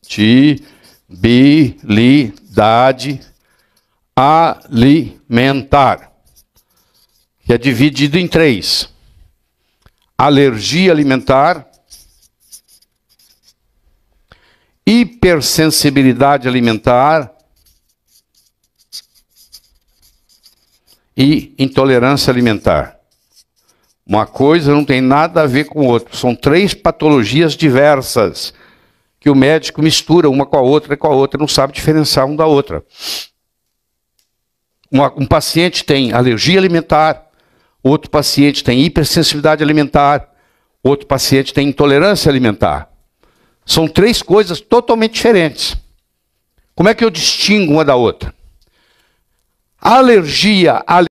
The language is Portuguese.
compatibilidade alimentar, que é dividido em três: alergia alimentar, hipersensibilidade alimentar e intolerância alimentar. Uma coisa não tem nada a ver com outra. São três patologias diversas que o médico mistura uma com a outra e com a outra, não sabe diferenciar uma da outra. um paciente tem alergia alimentar, outro paciente tem hipersensibilidade alimentar, outro paciente tem intolerância alimentar. São três coisas totalmente diferentes. Como é que eu distingo uma da outra? alergia, a